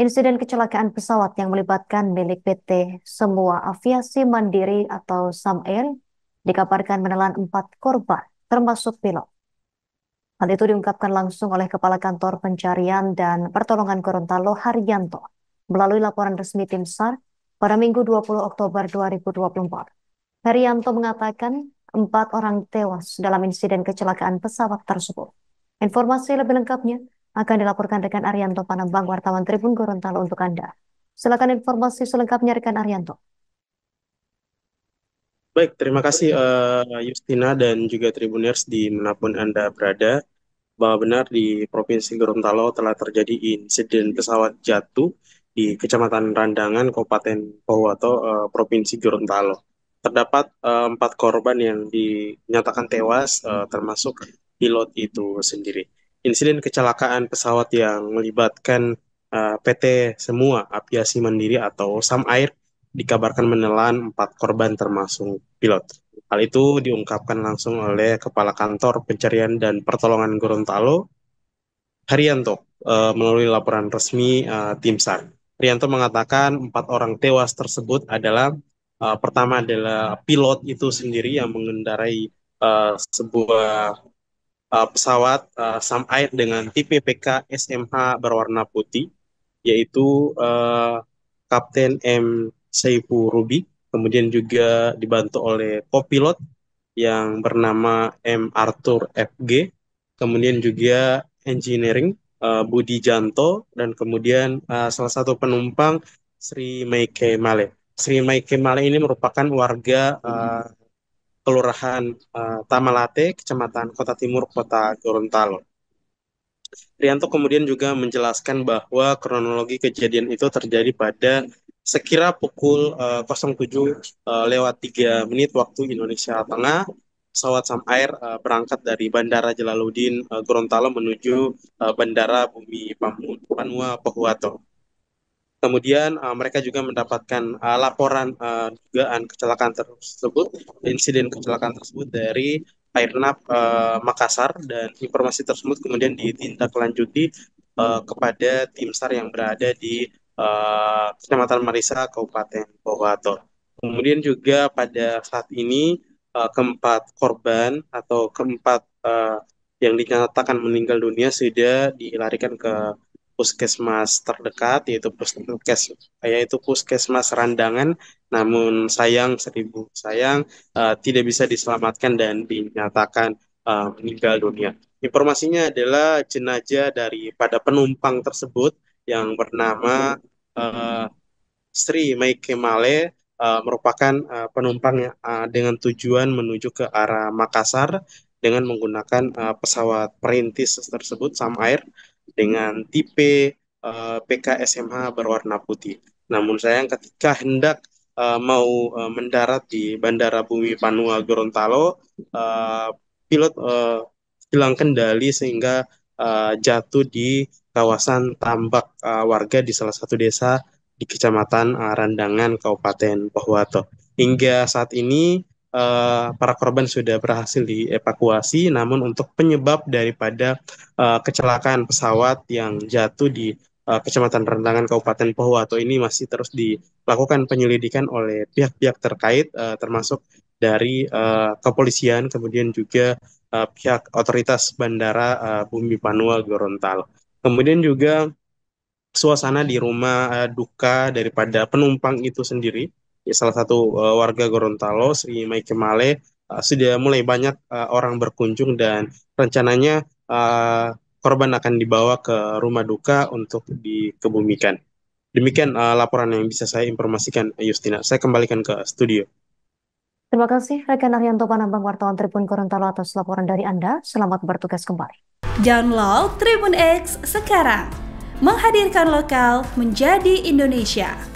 Insiden kecelakaan pesawat yang melibatkan milik PT Semua Aviasi Mandiri atau SAM Air dikabarkan menelan empat korban, termasuk pilot. Hal itu diungkapkan langsung oleh Kepala Kantor Pencarian dan Pertolongan Gorontalo Haryanto melalui laporan resmi tim SAR pada Minggu 20 Oktober 2024. Haryanto mengatakan empat orang tewas dalam insiden kecelakaan pesawat tersebut. Informasi lebih lengkapnya akan dilaporkan rekan Arianto Panembang, wartawan Tribun Gorontalo untuk Anda. Silakan informasi selengkapnya rekan Arianto. Baik, terima kasih uh, Justina dan juga Tribuners di manapun Anda berada. Bahwa benar di Provinsi Gorontalo telah terjadi insiden pesawat jatuh di Kecamatan Randangan, Kabupaten Pohuwato, uh, eh, Provinsi Gorontalo. Terdapat eh, empat korban yang dinyatakan tewas, uh, termasuk pilot itu sendiri insiden kecelakaan pesawat yang melibatkan uh, eh, PT Semua Aviasi Mandiri atau Sam Air dikabarkan menelan empat korban termasuk pilot. Hal itu diungkapkan langsung oleh Kepala Kantor Pencarian dan Pertolongan Gorontalo, Haryanto, uh, melalui laporan resmi uh, tim SAR. Haryanto mengatakan empat orang tewas tersebut adalah uh, pertama adalah pilot itu sendiri yang mengendarai uh, sebuah uh, pesawat uh, air dengan tipe PK SMH berwarna putih, yaitu uh, Kapten M. Saifu ruby kemudian juga dibantu oleh kopilot yang bernama M. Arthur FG, kemudian juga engineering uh, Budi Janto, dan kemudian uh, salah satu penumpang Sri Maike Male. Sri Maike Male ini merupakan warga uh, Kelurahan uh, Tamalate, Kecamatan Kota Timur, Kota Gorontalo. Rianto kemudian juga menjelaskan bahwa kronologi kejadian itu terjadi pada sekira pukul uh, 07 uh, lewat 3 menit waktu Indonesia Tengah pesawat Sam Air uh, berangkat dari Bandara Jalaluddin uh, Gorontalo menuju uh, Bandara Bumi Pamu, Panua Pohuwato. Kemudian uh, mereka juga mendapatkan uh, laporan uh, dugaan kecelakaan tersebut, insiden kecelakaan tersebut dari Airnap uh, Makassar dan informasi tersebut kemudian ditindaklanjuti uh, kepada tim SAR yang berada di uh, Kecamatan Marisa, Kabupaten Bogor. Kemudian juga pada saat ini uh, keempat korban atau keempat uh, yang dinyatakan meninggal dunia sudah dilarikan ke puskesmas terdekat yaitu puskes yaitu puskesmas Randangan namun sayang seribu sayang uh, tidak bisa diselamatkan dan dinyatakan uh, meninggal dunia. Informasinya adalah jenazah dari pada penumpang tersebut yang bernama uh, Sri Maike Male uh, merupakan uh, penumpang uh, dengan tujuan menuju ke arah Makassar dengan menggunakan uh, pesawat perintis tersebut Sam Air dengan tipe uh, eh, PKSMH berwarna putih. Namun sayang ketika hendak uh, mau uh, mendarat di Bandara Bumi Panua Gorontalo, uh, pilot uh, hilang kendali sehingga uh, jatuh di kawasan tambak uh, warga di salah satu desa di Kecamatan uh, Randangan Kabupaten Pohuwato. Hingga saat ini uh, para korban sudah berhasil dievakuasi, namun untuk penyebab daripada uh, kecelakaan pesawat yang jatuh di uh, Kecamatan Rendangan Kabupaten Pohuwato ini masih terus dilakukan penyelidikan oleh pihak-pihak terkait, uh, termasuk dari uh, kepolisian, kemudian juga uh, pihak otoritas Bandara uh, Bumi Panua Gorontalo. Kemudian juga suasana di rumah uh, duka daripada penumpang itu sendiri Iya, salah satu uh, warga Gorontalo Sri Maike Male uh, eh, sudah mulai banyak uh, orang berkunjung dan rencananya uh, korban akan dibawa ke rumah duka untuk dikebumikan. Demikian uh, laporan yang bisa saya informasikan Justina. Saya kembalikan ke studio. Terima kasih rekan Arianto Panambang wartawan Tribun Gorontalo atas laporan dari Anda. Selamat bertugas kembali. Download Tribun X sekarang. Menghadirkan lokal menjadi Indonesia.